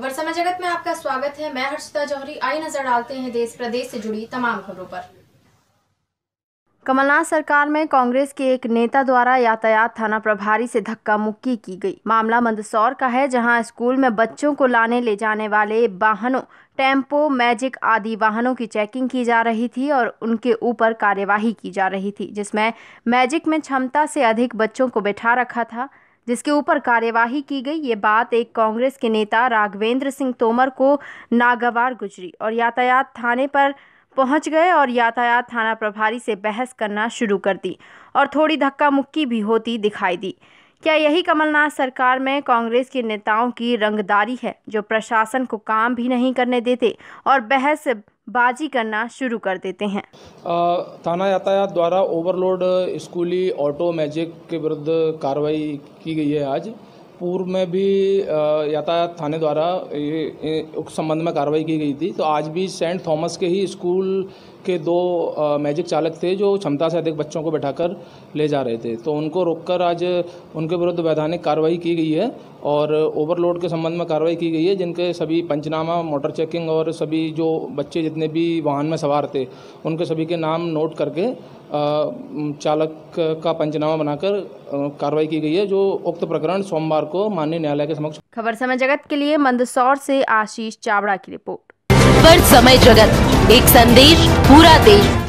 समय जगत में आपका स्वागत है मैं हर्षिता जौहरी आई नजर डालते हैं देश प्रदेश से जुड़ी तमाम खबरों पर कमलनाथ सरकार में कांग्रेस के एक नेता द्वारा यातायात थाना प्रभारी से धक्का मुक्की की गई मामला मंदसौर का है जहां स्कूल में बच्चों को लाने ले जाने वाले वाहनों टेम्पो मैजिक आदि वाहनों की चेकिंग की जा रही थी और उनके ऊपर कार्यवाही की जा रही थी जिसमें मैजिक में क्षमता से अधिक बच्चों को बैठा रखा था जिसके ऊपर कार्यवाही की गई ये बात एक कांग्रेस के नेता राघवेंद्र सिंह तोमर को नागवार गुजरी और यातायात थाने पर पहुंच गए और यातायात थाना प्रभारी से बहस करना शुरू कर दी और थोड़ी धक्का मुक्की भी होती दिखाई दी क्या यही कमलनाथ सरकार में कांग्रेस के नेताओं की रंगदारी है जो प्रशासन को काम भी नहीं करने देते और बहस बाजी करना शुरू कर देते हैं थाना यातायात द्वारा ओवरलोड स्कूली ऑटो मैजिक के विरुद्ध कार्रवाई की गई है आज पूर्व में भी यातायात थाने द्वारा ये उस संबंध में कार्रवाई की गई थी तो आज भी सेंट थॉमस के ही स्कूल के दो मैजिक चालक थे जो क्षमता से अधिक बच्चों को बैठाकर ले जा रहे थे तो उनको रोककर आज उनके विरुद्ध वैधानिक कार्रवाई की गई है और ओवरलोड के संबंध में कार्रवाई की गई है जिनके सभी पंचनामा मोटर चेकिंग और सभी जो बच्चे जितने भी वाहन में सवार थे उनके सभी के नाम नोट करके चालक का पंचनामा बनाकर कार्रवाई की गई है जो उक्त प्रकरण सोमवार को माननीय न्यायालय के समक्ष खबर समय जगत के लिए मंदसौर से आशीष चावड़ा की रिपोर्ट खबर समय जगत एक संदेश पूरा देश